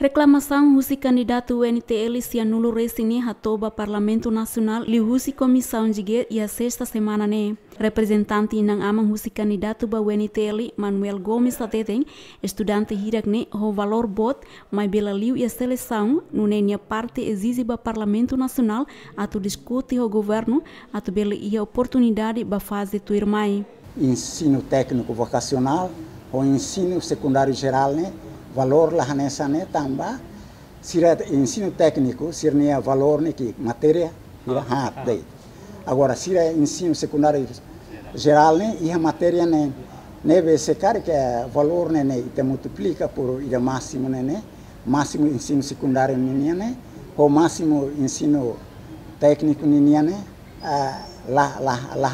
Reclamação husi candidato UNT Elisia Nulo Resini Hatoba Parlamento Nacional li husi comissão de guerra e a sexta semana né. Representante inang amang candidato ba UNT Manuel Gomes Ateteng, estudante hirak ne né? ho valor bot mai bela liu e a seleção no nenia parte exige ba Parlamento Nacional atu discute o governo atu bela e a oportunidade ba fase tuir mai. Ensino técnico vocacional ou ensino secundário geral né valor la lahan ne tamba sira ensino técnico sirnia valor ni que matéria ira hat dei agora sira ensino secundário geral ne ia materia ne ne ve se besecar que valor ne ne te multiplica por ira máximo ne ne máximo ensino secundário ne ne o máximo ensino técnico ne ne la la la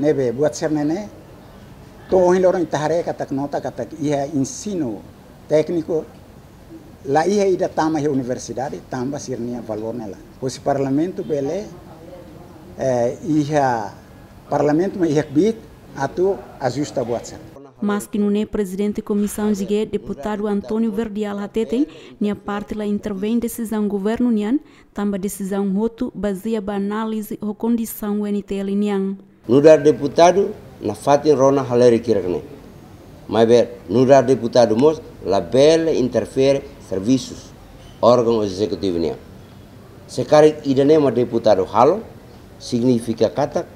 ne ve buat ser ne ne to hin lorong tahare katak nota katak ia ensino técnico lá ia iha ida tama a universidade tamba sirnia valor nela o parlamento bele eh, iha parlamento mas ia bit atu ajusta buatsa mas que não é presidente da comissão de guerra, deputado Antônio Verdial Hatetem, minha parte lá intervém decisão governo nian, também decisão roto baseia ba análise ou condição UNTL nian. Nudar deputado na fatin rona haleri kirakne. ma per non deputado mos la bel interfere servisus organ executivo nia se kare idane ma deputado halo significa kata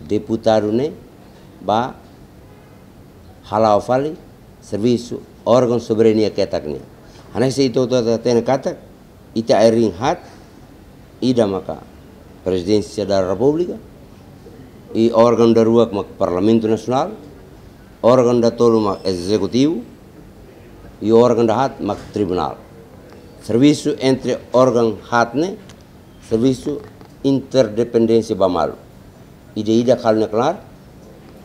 deputado ne ba halau fali servisu organ soberania ketak nia hana se itu to ten tota kata ita airing hat ida maka presidensia da republika i organ da rua como parlamento nasional órgão da turma executivo e órgão da hat MAC Tribunal. Serviço entre órgão RATNE, serviço interdependência BAMAL. E de ida calma claro,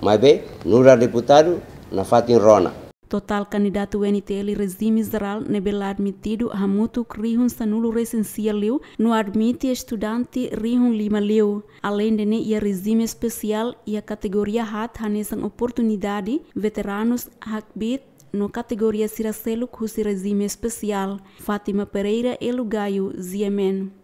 mas bem, nula deputado na fatin rona. Total candidato NTL regime geral nebel admitido hamutu rihun sanulu recensia liu, no admite estudante rihun lima liu. Além de ne ia regime especial e a categoria hat hanesan oportunidade, veteranos hakbit no categoria Ciracelo com regime especial. Fátima Pereira e Lugaio Ziemen.